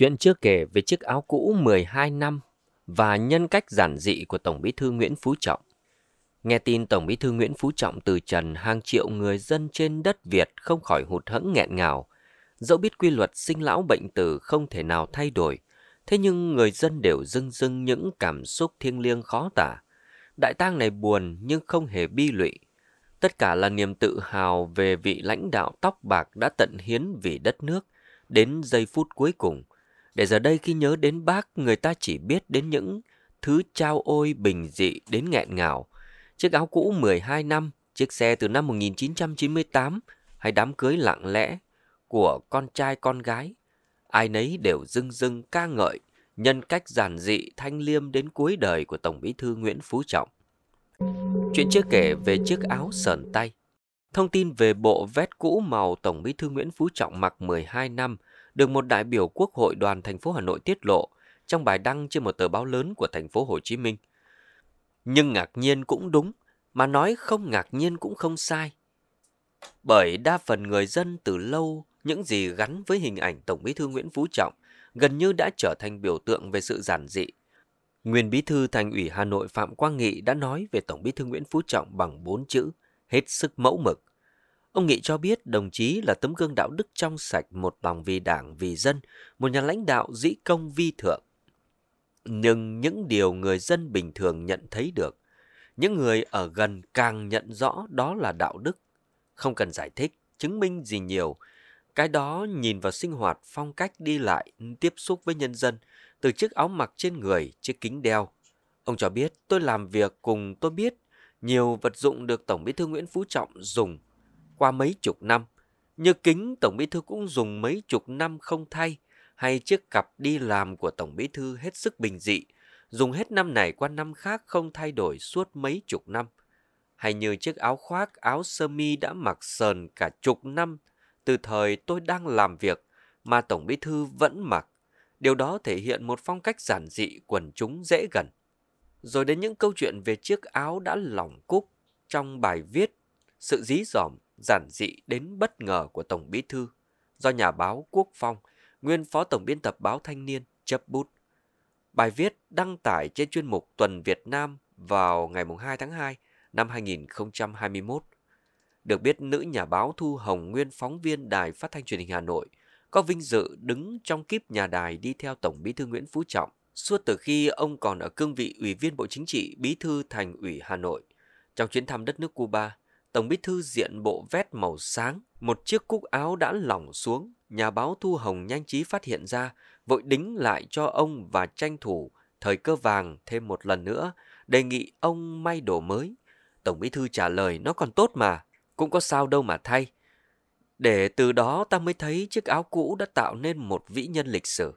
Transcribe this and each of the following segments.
Chuyện chưa kể về chiếc áo cũ 12 năm và nhân cách giản dị của Tổng bí thư Nguyễn Phú Trọng. Nghe tin Tổng bí thư Nguyễn Phú Trọng từ trần hàng triệu người dân trên đất Việt không khỏi hụt hẫng nghẹn ngào. Dẫu biết quy luật sinh lão bệnh tử không thể nào thay đổi, thế nhưng người dân đều dưng dưng những cảm xúc thiêng liêng khó tả. Đại tang này buồn nhưng không hề bi lụy. Tất cả là niềm tự hào về vị lãnh đạo tóc bạc đã tận hiến vì đất nước đến giây phút cuối cùng – để giờ đây khi nhớ đến bác, người ta chỉ biết đến những thứ trao ôi bình dị đến nghẹn ngào. Chiếc áo cũ 12 năm, chiếc xe từ năm 1998 hay đám cưới lặng lẽ của con trai con gái. Ai nấy đều dưng dưng ca ngợi nhân cách giản dị thanh liêm đến cuối đời của Tổng bí thư Nguyễn Phú Trọng. Chuyện chưa kể về chiếc áo sờn tay. Thông tin về bộ vest cũ màu Tổng bí thư Nguyễn Phú Trọng mặc 12 năm – được một đại biểu Quốc hội đoàn thành phố Hà Nội tiết lộ trong bài đăng trên một tờ báo lớn của thành phố Hồ Chí Minh. Nhưng ngạc nhiên cũng đúng, mà nói không ngạc nhiên cũng không sai. Bởi đa phần người dân từ lâu những gì gắn với hình ảnh Tổng Bí thư Nguyễn Phú Trọng gần như đã trở thành biểu tượng về sự giản dị. Nguyên Bí thư Thành ủy Hà Nội Phạm Quang Nghị đã nói về Tổng Bí thư Nguyễn Phú Trọng bằng bốn chữ hết sức mẫu mực. Ông Nghị cho biết đồng chí là tấm gương đạo đức trong sạch một lòng vì đảng, vì dân, một nhà lãnh đạo dĩ công vi thượng. Nhưng những điều người dân bình thường nhận thấy được, những người ở gần càng nhận rõ đó là đạo đức. Không cần giải thích, chứng minh gì nhiều. Cái đó nhìn vào sinh hoạt, phong cách đi lại, tiếp xúc với nhân dân, từ chiếc áo mặc trên người, chiếc kính đeo. Ông cho biết tôi làm việc cùng tôi biết nhiều vật dụng được Tổng bí thư Nguyễn Phú Trọng dùng qua mấy chục năm. Như kính Tổng Bí Thư cũng dùng mấy chục năm không thay, hay chiếc cặp đi làm của Tổng Bí Thư hết sức bình dị, dùng hết năm này qua năm khác không thay đổi suốt mấy chục năm. Hay như chiếc áo khoác, áo sơ mi đã mặc sờn cả chục năm, từ thời tôi đang làm việc mà Tổng Bí Thư vẫn mặc. Điều đó thể hiện một phong cách giản dị quần chúng dễ gần. Rồi đến những câu chuyện về chiếc áo đã lỏng cúc trong bài viết Sự dí dỏm giản dị đến bất ngờ của Tổng Bí Thư do nhà báo Quốc Phong, nguyên phó tổng biên tập báo Thanh Niên, chấp bút. Bài viết đăng tải trên chuyên mục Tuần Việt Nam vào ngày 2 tháng 2 năm 2021. Được biết nữ nhà báo Thu Hồng nguyên phóng viên Đài Phát thanh Truyền hình Hà Nội có vinh dự đứng trong kiếp nhà đài đi theo Tổng Bí thư Nguyễn Phú Trọng suốt từ khi ông còn ở cương vị Ủy viên Bộ Chính trị Bí thư Thành ủy Hà Nội. Trong chuyến thăm đất nước Cuba, Tổng bí thư diện bộ vét màu sáng, một chiếc cúc áo đã lỏng xuống, nhà báo Thu Hồng nhanh trí phát hiện ra, vội đính lại cho ông và tranh thủ thời cơ vàng thêm một lần nữa, đề nghị ông may đồ mới. Tổng bí thư trả lời nó còn tốt mà, cũng có sao đâu mà thay. Để từ đó ta mới thấy chiếc áo cũ đã tạo nên một vĩ nhân lịch sử.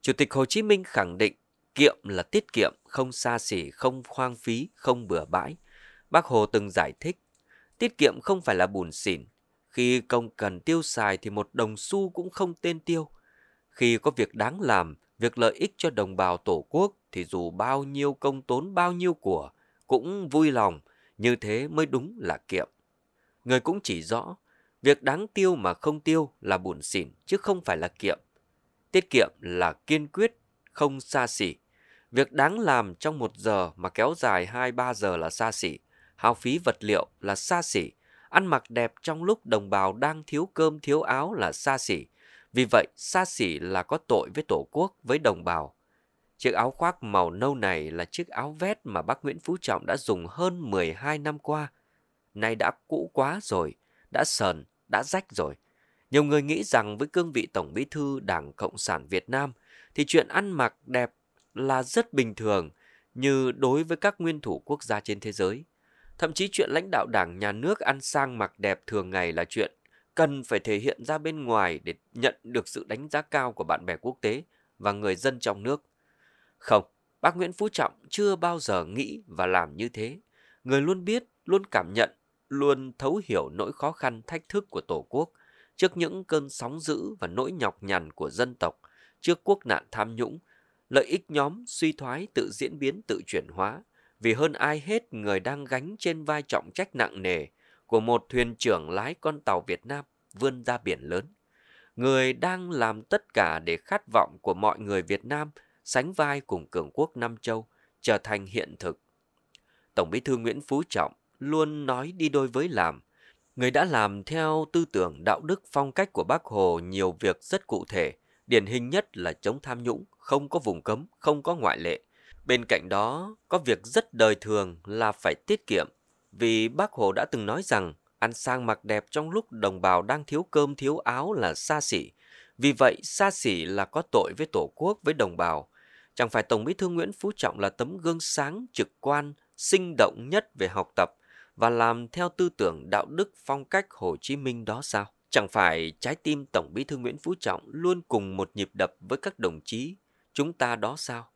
Chủ tịch Hồ Chí Minh khẳng định kiệm là tiết kiệm, không xa xỉ, không khoang phí, không bừa bãi. Bác Hồ từng giải thích Tiết kiệm không phải là bùn xỉn. Khi công cần tiêu xài thì một đồng xu cũng không tên tiêu. Khi có việc đáng làm, việc lợi ích cho đồng bào tổ quốc thì dù bao nhiêu công tốn bao nhiêu của cũng vui lòng, như thế mới đúng là kiệm. Người cũng chỉ rõ, việc đáng tiêu mà không tiêu là bùn xỉn chứ không phải là kiệm. Tiết kiệm là kiên quyết, không xa xỉ. Việc đáng làm trong một giờ mà kéo dài 2-3 giờ là xa xỉ hao phí vật liệu là xa xỉ, ăn mặc đẹp trong lúc đồng bào đang thiếu cơm thiếu áo là xa xỉ. Vì vậy, xa xỉ là có tội với Tổ quốc, với đồng bào. Chiếc áo khoác màu nâu này là chiếc áo vét mà bác Nguyễn Phú Trọng đã dùng hơn 12 năm qua. Nay đã cũ quá rồi, đã sờn, đã rách rồi. Nhiều người nghĩ rằng với cương vị Tổng Bí thư Đảng Cộng sản Việt Nam thì chuyện ăn mặc đẹp là rất bình thường như đối với các nguyên thủ quốc gia trên thế giới. Thậm chí chuyện lãnh đạo đảng nhà nước ăn sang mặc đẹp thường ngày là chuyện cần phải thể hiện ra bên ngoài để nhận được sự đánh giá cao của bạn bè quốc tế và người dân trong nước. Không, bác Nguyễn Phú Trọng chưa bao giờ nghĩ và làm như thế. Người luôn biết, luôn cảm nhận, luôn thấu hiểu nỗi khó khăn thách thức của Tổ quốc trước những cơn sóng dữ và nỗi nhọc nhằn của dân tộc, trước quốc nạn tham nhũng, lợi ích nhóm suy thoái tự diễn biến tự chuyển hóa, vì hơn ai hết người đang gánh trên vai trọng trách nặng nề của một thuyền trưởng lái con tàu Việt Nam vươn ra biển lớn. Người đang làm tất cả để khát vọng của mọi người Việt Nam sánh vai cùng cường quốc Nam Châu trở thành hiện thực. Tổng bí thư Nguyễn Phú Trọng luôn nói đi đôi với làm. Người đã làm theo tư tưởng đạo đức phong cách của bác Hồ nhiều việc rất cụ thể, điển hình nhất là chống tham nhũng, không có vùng cấm, không có ngoại lệ – Bên cạnh đó, có việc rất đời thường là phải tiết kiệm, vì bác Hồ đã từng nói rằng ăn sang mặc đẹp trong lúc đồng bào đang thiếu cơm thiếu áo là xa xỉ. Vì vậy, xa xỉ là có tội với Tổ quốc, với đồng bào. Chẳng phải Tổng bí thư Nguyễn Phú Trọng là tấm gương sáng, trực quan, sinh động nhất về học tập và làm theo tư tưởng đạo đức phong cách Hồ Chí Minh đó sao? Chẳng phải trái tim Tổng bí thư Nguyễn Phú Trọng luôn cùng một nhịp đập với các đồng chí, chúng ta đó sao?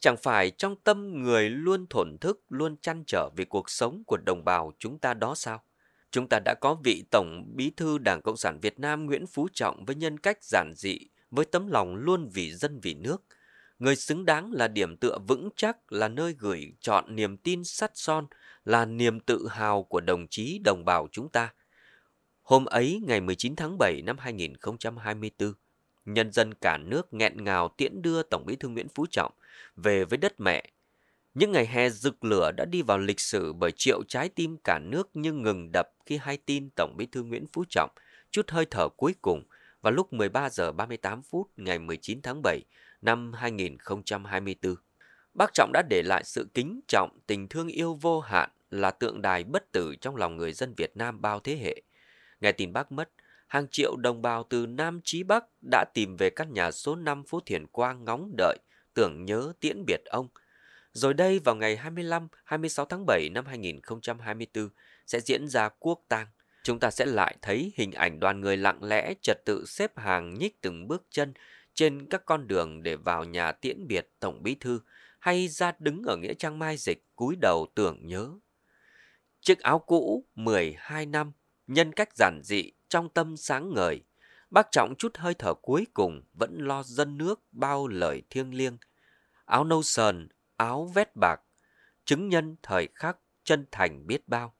chẳng phải trong tâm người luôn thổn thức, luôn chăn trở về cuộc sống của đồng bào chúng ta đó sao? Chúng ta đã có vị Tổng Bí thư Đảng Cộng sản Việt Nam Nguyễn Phú Trọng với nhân cách giản dị, với tấm lòng luôn vì dân vì nước. Người xứng đáng là điểm tựa vững chắc, là nơi gửi chọn niềm tin sắt son, là niềm tự hào của đồng chí đồng bào chúng ta. Hôm ấy, ngày 19 tháng 7 năm 2024, nhân dân cả nước nghẹn ngào tiễn đưa Tổng Bí thư Nguyễn Phú Trọng – về với đất mẹ. Những ngày hè rực lửa đã đi vào lịch sử bởi triệu trái tim cả nước nhưng ngừng đập khi hay tin Tổng bí thư Nguyễn Phú Trọng chút hơi thở cuối cùng vào lúc 13 giờ 38 phút ngày 19 tháng 7 năm 2024. Bác Trọng đã để lại sự kính trọng, tình thương yêu vô hạn là tượng đài bất tử trong lòng người dân Việt Nam bao thế hệ. Ngày tin bác mất, hàng triệu đồng bào từ Nam Chí Bắc đã tìm về căn nhà số 5 phố Thiền Quang ngóng đợi tưởng nhớ tiễn biệt ông. Rồi đây vào ngày 25, 26 tháng 7 năm 2024 sẽ diễn ra quốc tang. Chúng ta sẽ lại thấy hình ảnh đoàn người lặng lẽ trật tự xếp hàng nhích từng bước chân trên các con đường để vào nhà tiễn biệt Tổng Bí Thư hay ra đứng ở Nghĩa Trang Mai Dịch cúi đầu tưởng nhớ. Chiếc áo cũ 12 năm, nhân cách giản dị, trong tâm sáng ngời. Bác Trọng chút hơi thở cuối cùng vẫn lo dân nước bao lời thiêng liêng áo nâu sờn, áo vét bạc, chứng nhân thời khắc chân thành biết bao.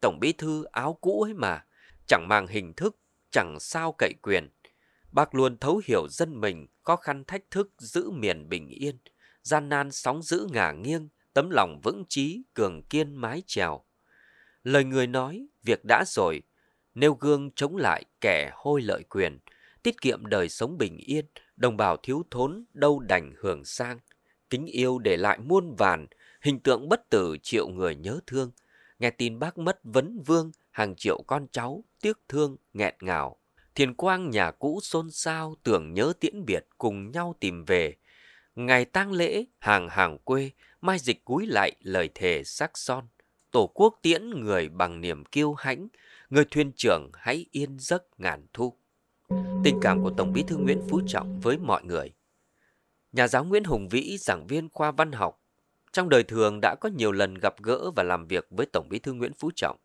Tổng bí thư áo cũ ấy mà, chẳng mang hình thức, chẳng sao cậy quyền. Bác luôn thấu hiểu dân mình khó khăn thách thức giữ miền bình yên, gian nan sóng giữ ngả nghiêng, tấm lòng vững chí, cường kiên mái trèo. Lời người nói, việc đã rồi, nêu gương chống lại kẻ hôi lợi quyền, tiết kiệm đời sống bình yên, đồng bào thiếu thốn đâu đành hưởng sang. Kính yêu để lại muôn vàn, hình tượng bất tử triệu người nhớ thương. Nghe tin bác mất vấn vương, hàng triệu con cháu, tiếc thương, nghẹn ngào. Thiền quang nhà cũ xôn xao, tưởng nhớ tiễn biệt cùng nhau tìm về. Ngày tang lễ, hàng hàng quê, mai dịch cúi lại lời thề sắc son. Tổ quốc tiễn người bằng niềm kiêu hãnh, người thuyền trưởng hãy yên giấc ngàn thu. Tình cảm của Tổng bí thư Nguyễn Phú Trọng với mọi người Nhà giáo Nguyễn Hùng Vĩ, giảng viên khoa văn học, trong đời thường đã có nhiều lần gặp gỡ và làm việc với Tổng bí thư Nguyễn Phú Trọng.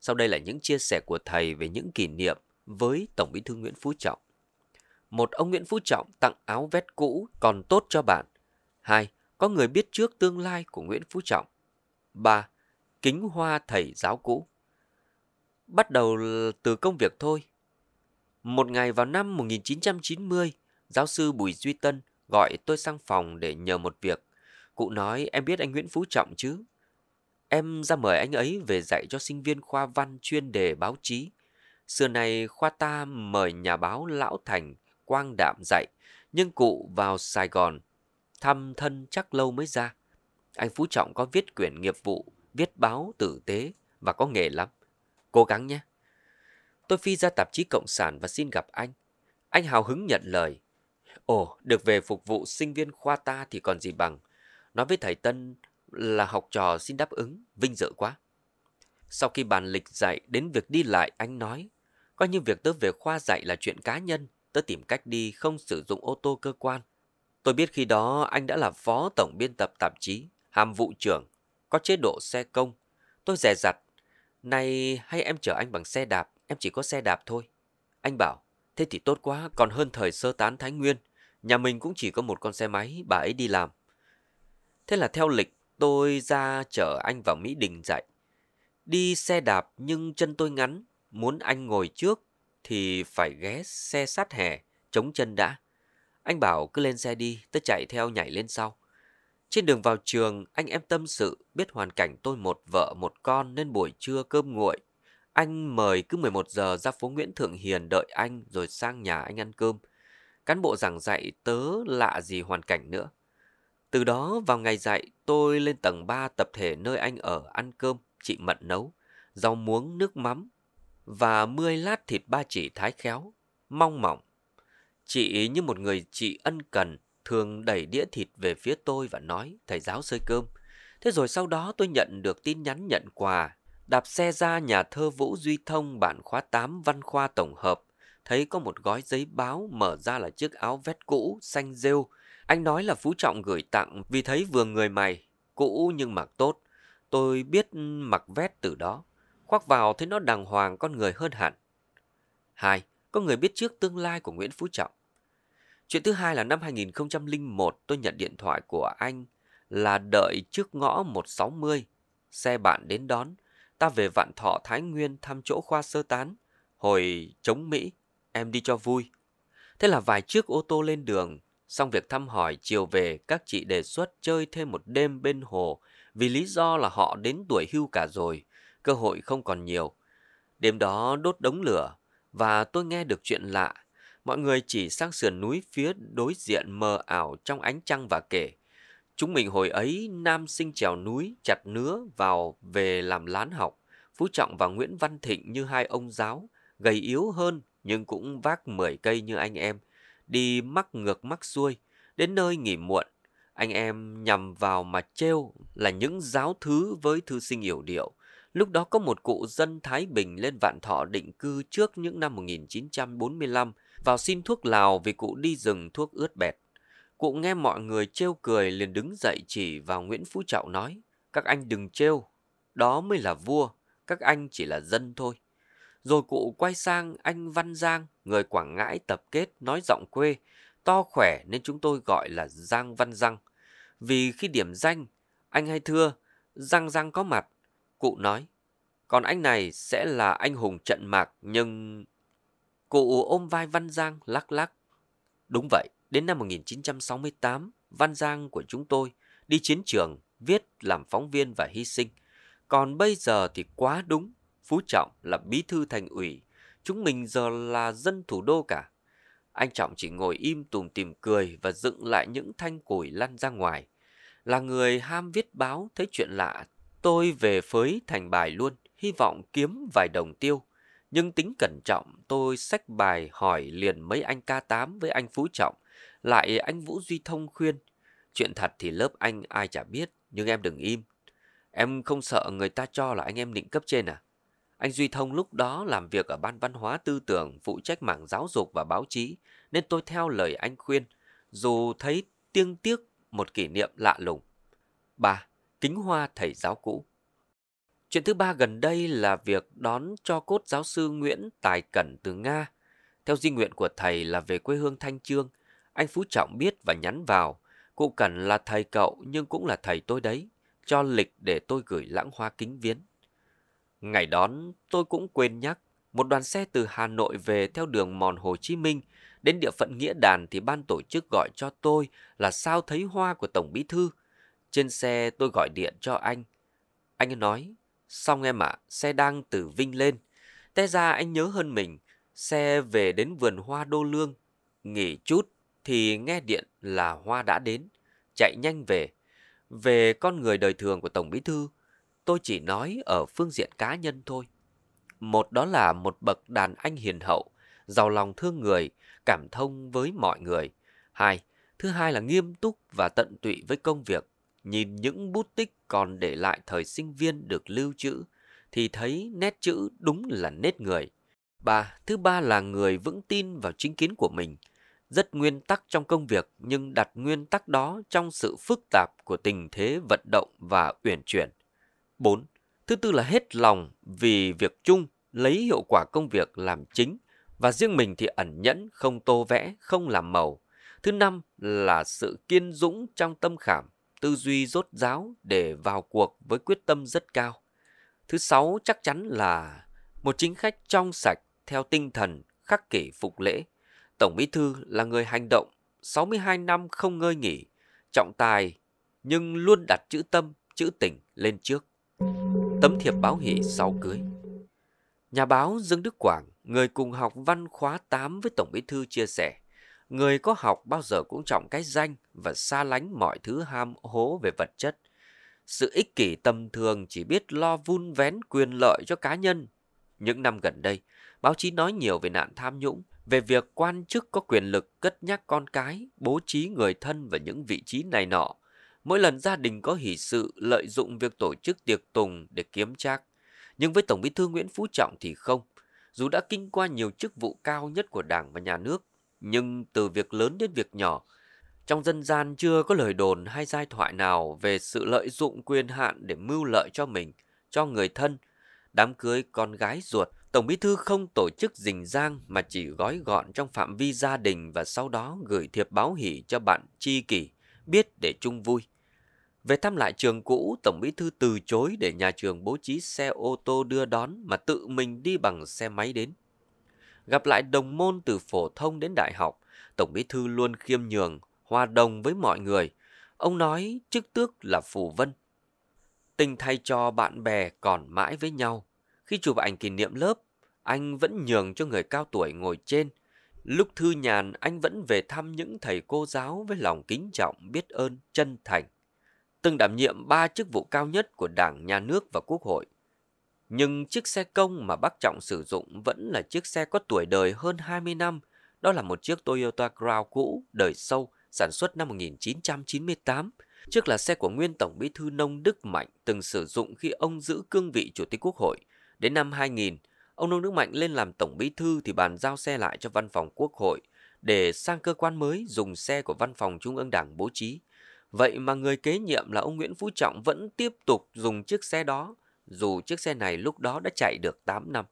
Sau đây là những chia sẻ của thầy về những kỷ niệm với Tổng bí thư Nguyễn Phú Trọng. Một ông Nguyễn Phú Trọng tặng áo vét cũ còn tốt cho bạn. Hai, có người biết trước tương lai của Nguyễn Phú Trọng. Ba, kính hoa thầy giáo cũ. Bắt đầu từ công việc thôi. Một ngày vào năm 1990, giáo sư Bùi Duy Tân – gọi tôi sang phòng để nhờ một việc. Cụ nói em biết anh Nguyễn Phú Trọng chứ? Em ra mời anh ấy về dạy cho sinh viên khoa văn chuyên đề báo chí. Xưa này khoa ta mời nhà báo Lão Thành, Quang Đạm dạy, nhưng cụ vào Sài Gòn, thăm thân chắc lâu mới ra. Anh Phú Trọng có viết quyển nghiệp vụ, viết báo tử tế và có nghề lắm. Cố gắng nhé. Tôi phi ra tạp chí Cộng sản và xin gặp anh. Anh hào hứng nhận lời. Ồ, được về phục vụ sinh viên khoa ta thì còn gì bằng. Nói với thầy Tân là học trò xin đáp ứng, vinh dự quá. Sau khi bàn lịch dạy đến việc đi lại, anh nói, coi như việc tớ về khoa dạy là chuyện cá nhân, tớ tìm cách đi không sử dụng ô tô cơ quan. Tôi biết khi đó anh đã là phó tổng biên tập tạp chí, hàm vụ trưởng, có chế độ xe công. Tôi dè dặt, này hay em chở anh bằng xe đạp, em chỉ có xe đạp thôi. Anh bảo, thế thì tốt quá, còn hơn thời sơ tán Thái Nguyên – Nhà mình cũng chỉ có một con xe máy, bà ấy đi làm. Thế là theo lịch, tôi ra chở anh vào Mỹ Đình dạy. Đi xe đạp nhưng chân tôi ngắn, muốn anh ngồi trước thì phải ghé xe sát hè, chống chân đã. Anh bảo cứ lên xe đi, tôi chạy theo nhảy lên sau. Trên đường vào trường, anh em tâm sự biết hoàn cảnh tôi một vợ một con nên buổi trưa cơm nguội. Anh mời cứ 11 giờ ra phố Nguyễn Thượng Hiền đợi anh rồi sang nhà anh ăn cơm cán bộ giảng dạy tớ lạ gì hoàn cảnh nữa. Từ đó vào ngày dạy, tôi lên tầng 3 tập thể nơi anh ở ăn cơm, chị Mận nấu, rau muống nước mắm và mươi lát thịt ba chỉ thái khéo, mong mỏng. Chị như một người chị ân cần, thường đẩy đĩa thịt về phía tôi và nói, thầy giáo sơi cơm. Thế rồi sau đó tôi nhận được tin nhắn nhận quà, đạp xe ra nhà thơ Vũ Duy Thông bản khóa 8 văn khoa tổng hợp, thấy có một gói giấy báo mở ra là chiếc áo vét cũ, xanh rêu. Anh nói là Phú Trọng gửi tặng vì thấy vừa người mày, cũ nhưng mặc tốt. Tôi biết mặc vét từ đó, khoác vào thấy nó đàng hoàng con người hơn hẳn. Hai, có người biết trước tương lai của Nguyễn Phú Trọng. Chuyện thứ hai là năm 2001 tôi nhận điện thoại của anh là đợi trước ngõ 160, xe bạn đến đón, ta về Vạn Thọ Thái Nguyên thăm chỗ khoa sơ tán, hồi chống Mỹ em đi cho vui. Thế là vài chiếc ô tô lên đường, xong việc thăm hỏi chiều về các chị đề xuất chơi thêm một đêm bên hồ vì lý do là họ đến tuổi hưu cả rồi, cơ hội không còn nhiều. Đêm đó đốt đống lửa và tôi nghe được chuyện lạ. Mọi người chỉ sang sườn núi phía đối diện mờ ảo trong ánh trăng và kể. Chúng mình hồi ấy nam sinh trèo núi chặt nứa vào về làm lán học. Phú Trọng và Nguyễn Văn Thịnh như hai ông giáo, gầy yếu hơn nhưng cũng vác 10 cây như anh em, đi mắc ngược mắc xuôi, đến nơi nghỉ muộn. Anh em nhằm vào mà trêu là những giáo thứ với thư sinh hiểu điệu. Lúc đó có một cụ dân Thái Bình lên vạn thọ định cư trước những năm 1945, vào xin thuốc Lào vì cụ đi rừng thuốc ướt bẹt. Cụ nghe mọi người trêu cười liền đứng dậy chỉ vào Nguyễn Phú Trọng nói, các anh đừng trêu, đó mới là vua, các anh chỉ là dân thôi. Rồi cụ quay sang anh Văn Giang, người Quảng Ngãi tập kết nói giọng quê, to khỏe nên chúng tôi gọi là Giang Văn Giang. Vì khi điểm danh, anh hay thưa, Giang Giang có mặt, cụ nói. Còn anh này sẽ là anh hùng trận mạc nhưng... Cụ ôm vai Văn Giang lắc lắc. Đúng vậy, đến năm 1968, Văn Giang của chúng tôi đi chiến trường, viết làm phóng viên và hy sinh. Còn bây giờ thì quá đúng, Phú Trọng là bí thư thành ủy, chúng mình giờ là dân thủ đô cả. Anh Trọng chỉ ngồi im tùm tìm cười và dựng lại những thanh củi lăn ra ngoài. Là người ham viết báo thấy chuyện lạ, tôi về phới thành bài luôn, hy vọng kiếm vài đồng tiêu. Nhưng tính cẩn trọng, tôi xách bài hỏi liền mấy anh K8 với anh Phú Trọng, lại anh Vũ Duy Thông khuyên. Chuyện thật thì lớp anh ai chả biết, nhưng em đừng im. Em không sợ người ta cho là anh em định cấp trên à? Anh Duy Thông lúc đó làm việc ở Ban Văn hóa Tư tưởng phụ trách mảng giáo dục và báo chí, nên tôi theo lời anh khuyên, dù thấy tiêng tiếc một kỷ niệm lạ lùng. 3. Kính hoa thầy giáo cũ Chuyện thứ ba gần đây là việc đón cho cốt giáo sư Nguyễn Tài Cẩn từ Nga. Theo di nguyện của thầy là về quê hương Thanh Trương, anh Phú Trọng biết và nhắn vào, cụ Cẩn là thầy cậu nhưng cũng là thầy tôi đấy, cho lịch để tôi gửi lãng hoa kính viếng. Ngày đón, tôi cũng quên nhắc, một đoàn xe từ Hà Nội về theo đường mòn Hồ Chí Minh, đến địa phận Nghĩa Đàn thì ban tổ chức gọi cho tôi là sao thấy hoa của Tổng Bí Thư. Trên xe tôi gọi điện cho anh. Anh nói, xong em ạ, à, xe đang từ Vinh lên. Té ra anh nhớ hơn mình, xe về đến vườn hoa Đô Lương. Nghỉ chút thì nghe điện là hoa đã đến, chạy nhanh về. Về con người đời thường của Tổng Bí Thư, tôi chỉ nói ở phương diện cá nhân thôi. Một đó là một bậc đàn anh hiền hậu, giàu lòng thương người, cảm thông với mọi người. Hai, thứ hai là nghiêm túc và tận tụy với công việc. Nhìn những bút tích còn để lại thời sinh viên được lưu trữ, thì thấy nét chữ đúng là nét người. Ba, thứ ba là người vững tin vào chính kiến của mình. Rất nguyên tắc trong công việc nhưng đặt nguyên tắc đó trong sự phức tạp của tình thế vận động và uyển chuyển. 4. Thứ tư là hết lòng vì việc chung, lấy hiệu quả công việc làm chính và riêng mình thì ẩn nhẫn, không tô vẽ, không làm màu. Thứ năm là sự kiên dũng trong tâm khảm, tư duy rốt ráo để vào cuộc với quyết tâm rất cao. Thứ sáu chắc chắn là một chính khách trong sạch theo tinh thần khắc kỷ phục lễ. Tổng Bí Thư là người hành động, 62 năm không ngơi nghỉ, trọng tài nhưng luôn đặt chữ tâm, chữ tình lên trước. Tấm thiệp báo hỷ sau cưới Nhà báo Dương Đức Quảng, người cùng học văn khóa 8 với Tổng Bí Thư chia sẻ, người có học bao giờ cũng trọng cái danh và xa lánh mọi thứ ham hố về vật chất. Sự ích kỷ tầm thường chỉ biết lo vun vén quyền lợi cho cá nhân. Những năm gần đây, báo chí nói nhiều về nạn tham nhũng, về việc quan chức có quyền lực cất nhắc con cái, bố trí người thân và những vị trí này nọ, Mỗi lần gia đình có hỷ sự lợi dụng việc tổ chức tiệc tùng để kiếm trác. Nhưng với Tổng bí thư Nguyễn Phú Trọng thì không. Dù đã kinh qua nhiều chức vụ cao nhất của Đảng và Nhà nước, nhưng từ việc lớn đến việc nhỏ, trong dân gian chưa có lời đồn hay giai thoại nào về sự lợi dụng quyền hạn để mưu lợi cho mình, cho người thân. Đám cưới con gái ruột, Tổng bí thư không tổ chức rình giang mà chỉ gói gọn trong phạm vi gia đình và sau đó gửi thiệp báo hỷ cho bạn chi kỳ biết để chung vui. Về thăm lại trường cũ, Tổng Bí Thư từ chối để nhà trường bố trí xe ô tô đưa đón mà tự mình đi bằng xe máy đến. Gặp lại đồng môn từ phổ thông đến đại học, Tổng Bí Thư luôn khiêm nhường, hòa đồng với mọi người. Ông nói chức tước là phù vân. Tình thay cho bạn bè còn mãi với nhau. Khi chụp ảnh kỷ niệm lớp, anh vẫn nhường cho người cao tuổi ngồi trên. Lúc thư nhàn, anh vẫn về thăm những thầy cô giáo với lòng kính trọng, biết ơn, chân thành từng đảm nhiệm ba chức vụ cao nhất của Đảng, Nhà nước và Quốc hội. Nhưng chiếc xe công mà bác Trọng sử dụng vẫn là chiếc xe có tuổi đời hơn 20 năm, đó là một chiếc Toyota Crown cũ, đời sâu, sản xuất năm 1998. Trước là xe của nguyên Tổng Bí thư Nông Đức Mạnh từng sử dụng khi ông giữ cương vị Chủ tịch Quốc hội. Đến năm 2000, ông Nông Đức Mạnh lên làm Tổng Bí thư thì bàn giao xe lại cho Văn phòng Quốc hội để sang cơ quan mới dùng xe của Văn phòng Trung ương Đảng bố trí – Vậy mà người kế nhiệm là ông Nguyễn Phú Trọng vẫn tiếp tục dùng chiếc xe đó, dù chiếc xe này lúc đó đã chạy được 8 năm.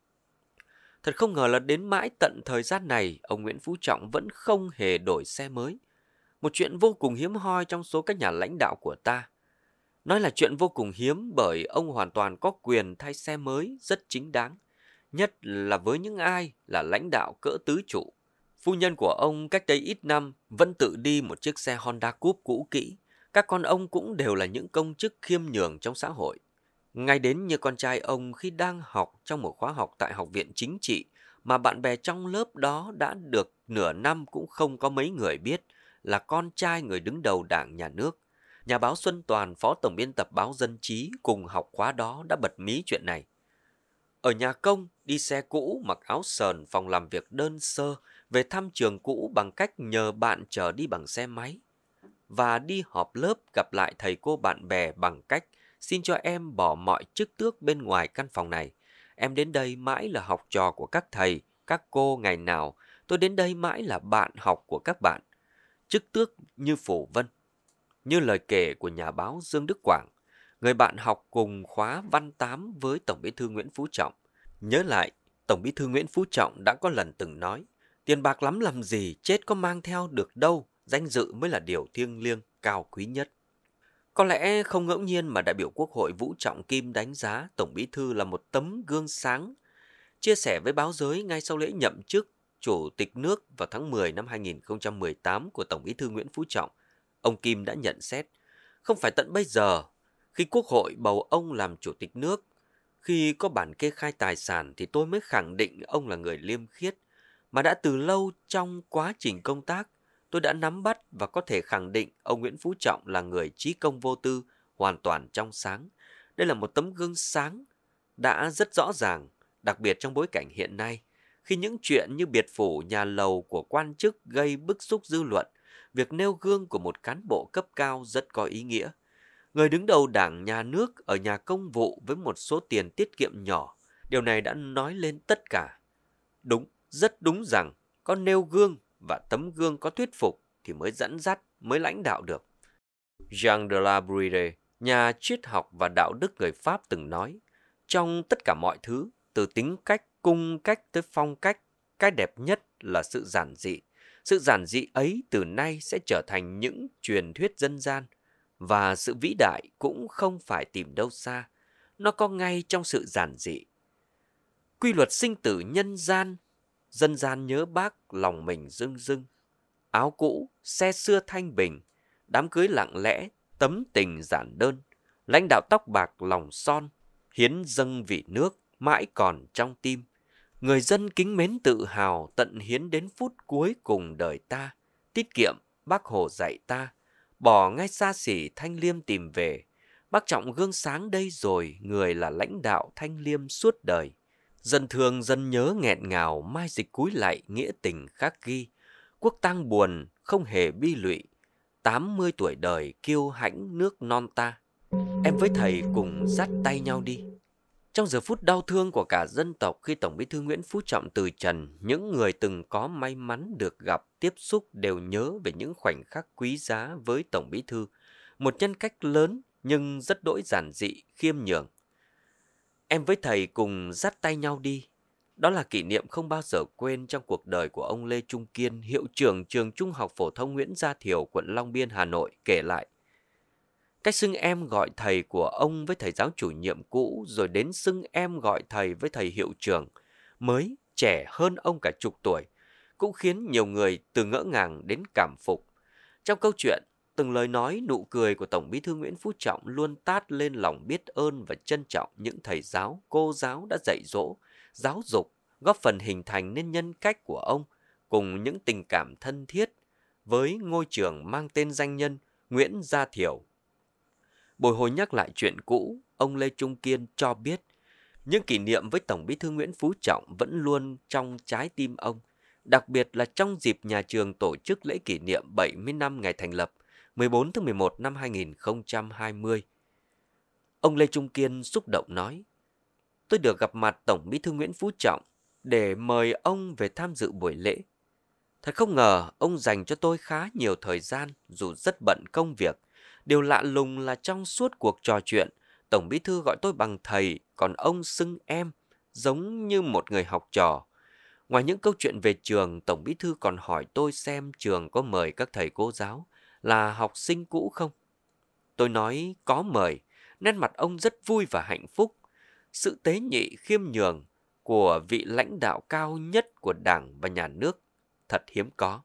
Thật không ngờ là đến mãi tận thời gian này, ông Nguyễn Phú Trọng vẫn không hề đổi xe mới. Một chuyện vô cùng hiếm hoi trong số các nhà lãnh đạo của ta. Nói là chuyện vô cùng hiếm bởi ông hoàn toàn có quyền thay xe mới rất chính đáng, nhất là với những ai là lãnh đạo cỡ tứ trụ. Phu nhân của ông cách đây ít năm vẫn tự đi một chiếc xe Honda Coupe cũ kỹ, các con ông cũng đều là những công chức khiêm nhường trong xã hội. Ngay đến như con trai ông khi đang học trong một khóa học tại Học viện Chính trị mà bạn bè trong lớp đó đã được nửa năm cũng không có mấy người biết là con trai người đứng đầu đảng nhà nước. Nhà báo Xuân Toàn, phó tổng biên tập báo Dân chí cùng học khóa đó đã bật mí chuyện này. Ở nhà công, đi xe cũ, mặc áo sờn, phòng làm việc đơn sơ, về thăm trường cũ bằng cách nhờ bạn chở đi bằng xe máy và đi họp lớp gặp lại thầy cô bạn bè bằng cách xin cho em bỏ mọi chức tước bên ngoài căn phòng này. Em đến đây mãi là học trò của các thầy, các cô ngày nào, tôi đến đây mãi là bạn học của các bạn. Chức tước như phổ vân. Như lời kể của nhà báo Dương Đức Quảng, người bạn học cùng khóa văn 8 với Tổng bí thư Nguyễn Phú Trọng. Nhớ lại, Tổng bí thư Nguyễn Phú Trọng đã có lần từng nói, tiền bạc lắm làm gì, chết có mang theo được đâu danh dự mới là điều thiêng liêng, cao quý nhất. Có lẽ không ngẫu nhiên mà đại biểu Quốc hội Vũ Trọng Kim đánh giá Tổng Bí Thư là một tấm gương sáng. Chia sẻ với báo giới ngay sau lễ nhậm chức Chủ tịch nước vào tháng 10 năm 2018 của Tổng Bí Thư Nguyễn Phú Trọng, ông Kim đã nhận xét, không phải tận bây giờ, khi Quốc hội bầu ông làm Chủ tịch nước, khi có bản kê khai tài sản thì tôi mới khẳng định ông là người liêm khiết, mà đã từ lâu trong quá trình công tác, tôi đã nắm bắt và có thể khẳng định ông Nguyễn Phú Trọng là người trí công vô tư, hoàn toàn trong sáng. Đây là một tấm gương sáng đã rất rõ ràng, đặc biệt trong bối cảnh hiện nay, khi những chuyện như biệt phủ, nhà lầu của quan chức gây bức xúc dư luận, việc nêu gương của một cán bộ cấp cao rất có ý nghĩa. Người đứng đầu đảng nhà nước ở nhà công vụ với một số tiền tiết kiệm nhỏ, điều này đã nói lên tất cả. Đúng, rất đúng rằng có nêu gương và tấm gương có thuyết phục thì mới dẫn dắt, mới lãnh đạo được. Jean de la Bruyre, nhà triết học và đạo đức người Pháp từng nói, trong tất cả mọi thứ, từ tính cách, cung cách tới phong cách, cái đẹp nhất là sự giản dị. Sự giản dị ấy từ nay sẽ trở thành những truyền thuyết dân gian, và sự vĩ đại cũng không phải tìm đâu xa, nó có ngay trong sự giản dị. Quy luật sinh tử nhân gian dân gian nhớ bác lòng mình rưng rưng. Áo cũ, xe xưa thanh bình, đám cưới lặng lẽ, tấm tình giản đơn. Lãnh đạo tóc bạc lòng son, hiến dâng vì nước mãi còn trong tim. Người dân kính mến tự hào tận hiến đến phút cuối cùng đời ta. Tiết kiệm, bác Hồ dạy ta. Bỏ ngay xa xỉ thanh liêm tìm về. Bác trọng gương sáng đây rồi, người là lãnh đạo thanh liêm suốt đời. Dân thương dân nhớ nghẹn ngào mai dịch cúi lại nghĩa tình khắc ghi. Quốc tang buồn, không hề bi lụy. tám mươi tuổi đời kiêu hãnh nước non ta. Em với thầy cùng dắt tay nhau đi. Trong giờ phút đau thương của cả dân tộc khi Tổng bí thư Nguyễn Phú Trọng từ trần, những người từng có may mắn được gặp, tiếp xúc đều nhớ về những khoảnh khắc quý giá với Tổng bí thư. Một nhân cách lớn nhưng rất đỗi giản dị, khiêm nhường. Em với thầy cùng dắt tay nhau đi. Đó là kỷ niệm không bao giờ quên trong cuộc đời của ông Lê Trung Kiên, hiệu trưởng trường Trung học phổ thông Nguyễn Gia Thiểu, quận Long Biên, Hà Nội kể lại. Cách xưng em gọi thầy của ông với thầy giáo chủ nhiệm cũ rồi đến xưng em gọi thầy với thầy hiệu trưởng mới trẻ hơn ông cả chục tuổi cũng khiến nhiều người từ ngỡ ngàng đến cảm phục. Trong câu chuyện, Từng lời nói, nụ cười của Tổng bí thư Nguyễn Phú Trọng luôn tát lên lòng biết ơn và trân trọng những thầy giáo, cô giáo đã dạy dỗ, giáo dục, góp phần hình thành nên nhân cách của ông cùng những tình cảm thân thiết với ngôi trường mang tên danh nhân Nguyễn Gia Thiểu. Bồi hồi nhắc lại chuyện cũ, ông Lê Trung Kiên cho biết những kỷ niệm với Tổng bí thư Nguyễn Phú Trọng vẫn luôn trong trái tim ông, đặc biệt là trong dịp nhà trường tổ chức lễ kỷ niệm 70 năm ngày thành lập 14 tháng 11 năm 2020. Ông Lê Trung Kiên xúc động nói, tôi được gặp mặt Tổng Bí thư Nguyễn Phú Trọng để mời ông về tham dự buổi lễ. Thật không ngờ ông dành cho tôi khá nhiều thời gian dù rất bận công việc. Điều lạ lùng là trong suốt cuộc trò chuyện, Tổng Bí Thư gọi tôi bằng thầy, còn ông xưng em, giống như một người học trò. Ngoài những câu chuyện về trường, Tổng Bí Thư còn hỏi tôi xem trường có mời các thầy cô giáo là học sinh cũ không? Tôi nói có mời, nét mặt ông rất vui và hạnh phúc. Sự tế nhị khiêm nhường của vị lãnh đạo cao nhất của đảng và nhà nước thật hiếm có.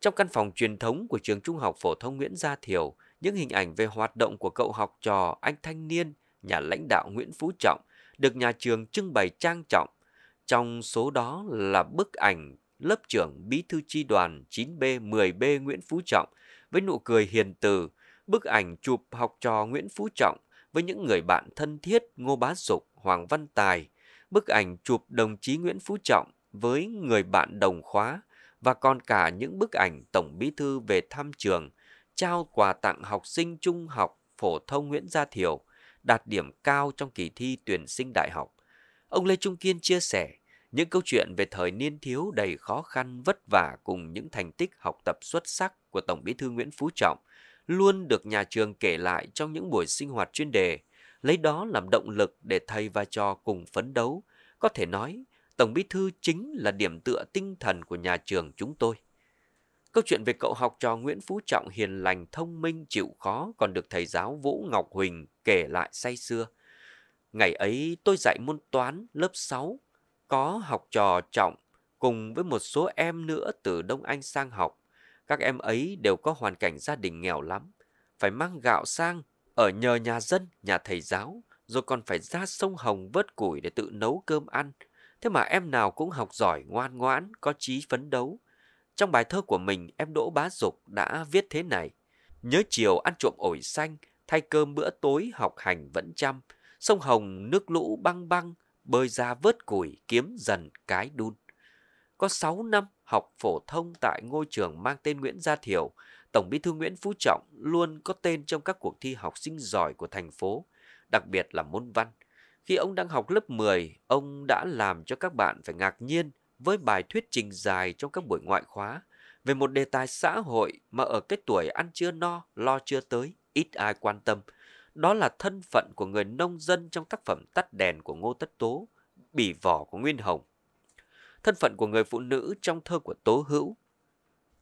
Trong căn phòng truyền thống của trường trung học phổ thông Nguyễn Gia Thiều, những hình ảnh về hoạt động của cậu học trò, anh thanh niên, nhà lãnh đạo Nguyễn Phú Trọng được nhà trường trưng bày trang trọng. Trong số đó là bức ảnh lớp trưởng bí thư chi đoàn 9B 10B Nguyễn Phú Trọng với nụ cười hiền từ, bức ảnh chụp học trò Nguyễn Phú Trọng với những người bạn thân thiết Ngô Bá Dục, Hoàng Văn Tài, bức ảnh chụp đồng chí Nguyễn Phú Trọng với người bạn đồng khóa và còn cả những bức ảnh Tổng Bí Thư về thăm trường, trao quà tặng học sinh trung học phổ thông Nguyễn Gia Thiều, đạt điểm cao trong kỳ thi tuyển sinh đại học. Ông Lê Trung Kiên chia sẻ, những câu chuyện về thời niên thiếu đầy khó khăn vất vả cùng những thành tích học tập xuất sắc của Tổng Bí thư Nguyễn Phú Trọng luôn được nhà trường kể lại trong những buổi sinh hoạt chuyên đề, lấy đó làm động lực để thầy và trò cùng phấn đấu. Có thể nói, Tổng Bí thư chính là điểm tựa tinh thần của nhà trường chúng tôi. Câu chuyện về cậu học trò Nguyễn Phú Trọng hiền lành, thông minh, chịu khó còn được thầy giáo Vũ Ngọc Huỳnh kể lại say xưa. Ngày ấy tôi dạy môn toán lớp 6, có học trò Trọng cùng với một số em nữa từ Đông Anh sang học. Các em ấy đều có hoàn cảnh gia đình nghèo lắm, phải mang gạo sang, ở nhờ nhà dân, nhà thầy giáo, rồi còn phải ra sông Hồng vớt củi để tự nấu cơm ăn. Thế mà em nào cũng học giỏi, ngoan ngoãn, có chí phấn đấu. Trong bài thơ của mình, em Đỗ Bá Dục đã viết thế này. Nhớ chiều ăn trộm ổi xanh, thay cơm bữa tối học hành vẫn chăm. Sông Hồng nước lũ băng băng, bơi ra vớt củi kiếm dần cái đun. Có 6 năm học phổ thông tại ngôi trường mang tên Nguyễn Gia Thiểu, Tổng Bí thư Nguyễn Phú Trọng luôn có tên trong các cuộc thi học sinh giỏi của thành phố, đặc biệt là môn văn. Khi ông đang học lớp 10, ông đã làm cho các bạn phải ngạc nhiên với bài thuyết trình dài trong các buổi ngoại khóa về một đề tài xã hội mà ở cái tuổi ăn chưa no, lo chưa tới, ít ai quan tâm. Đó là thân phận của người nông dân trong tác phẩm Tắt đèn của Ngô Tất Tố, bỉ vỏ của Nguyên Hồng thân phận của người phụ nữ trong thơ của Tố Hữu.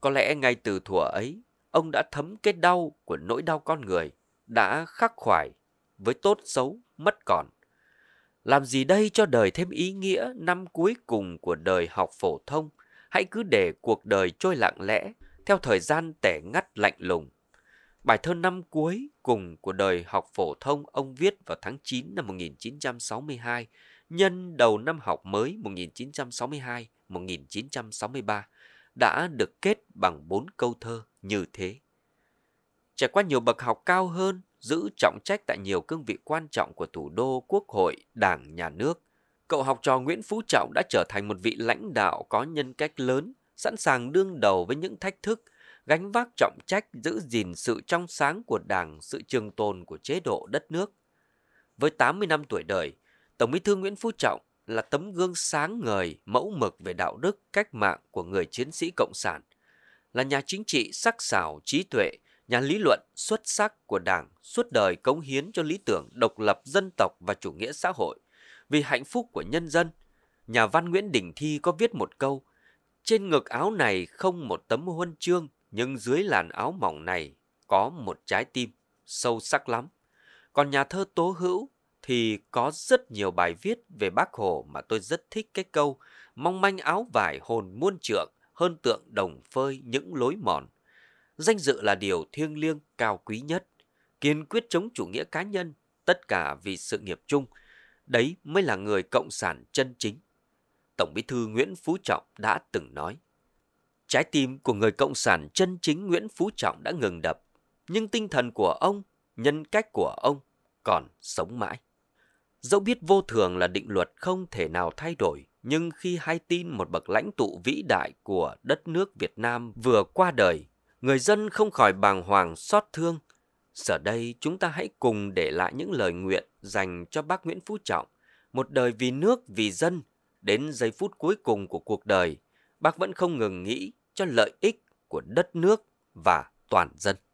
Có lẽ ngay từ thuở ấy, ông đã thấm cái đau của nỗi đau con người, đã khắc khoải với tốt xấu mất còn. Làm gì đây cho đời thêm ý nghĩa năm cuối cùng của đời học phổ thông, hãy cứ để cuộc đời trôi lặng lẽ theo thời gian tẻ ngắt lạnh lùng. Bài thơ năm cuối cùng của đời học phổ thông ông viết vào tháng 9 năm 1962 nhân đầu năm học mới 1962-1963 đã được kết bằng bốn câu thơ như thế. Trải qua nhiều bậc học cao hơn, giữ trọng trách tại nhiều cương vị quan trọng của thủ đô, quốc hội, đảng, nhà nước, cậu học trò Nguyễn Phú Trọng đã trở thành một vị lãnh đạo có nhân cách lớn, sẵn sàng đương đầu với những thách thức, gánh vác trọng trách giữ gìn sự trong sáng của Đảng, sự trường tồn của chế độ đất nước. Với 80 năm tuổi đời, Tổng bí thư Nguyễn Phú Trọng là tấm gương sáng ngời, mẫu mực về đạo đức, cách mạng của người chiến sĩ Cộng sản, là nhà chính trị sắc sảo, trí tuệ, nhà lý luận xuất sắc của Đảng suốt đời cống hiến cho lý tưởng độc lập dân tộc và chủ nghĩa xã hội, vì hạnh phúc của nhân dân. Nhà văn Nguyễn Đình Thi có viết một câu, trên ngực áo này không một tấm huân chương, nhưng dưới làn áo mỏng này có một trái tim, sâu sắc lắm. Còn nhà thơ Tố Hữu thì có rất nhiều bài viết về bác Hồ mà tôi rất thích cái câu mong manh áo vải hồn muôn trượng hơn tượng đồng phơi những lối mòn. Danh dự là điều thiêng liêng cao quý nhất, kiên quyết chống chủ nghĩa cá nhân, tất cả vì sự nghiệp chung. Đấy mới là người cộng sản chân chính. Tổng bí thư Nguyễn Phú Trọng đã từng nói. Trái tim của người cộng sản chân chính Nguyễn Phú Trọng đã ngừng đập, nhưng tinh thần của ông, nhân cách của ông còn sống mãi. Dẫu biết vô thường là định luật không thể nào thay đổi, nhưng khi hay tin một bậc lãnh tụ vĩ đại của đất nước Việt Nam vừa qua đời, người dân không khỏi bàng hoàng xót thương. Giờ đây chúng ta hãy cùng để lại những lời nguyện dành cho bác Nguyễn Phú Trọng, một đời vì nước, vì dân, đến giây phút cuối cùng của cuộc đời, bác vẫn không ngừng nghĩ cho lợi ích của đất nước và toàn dân.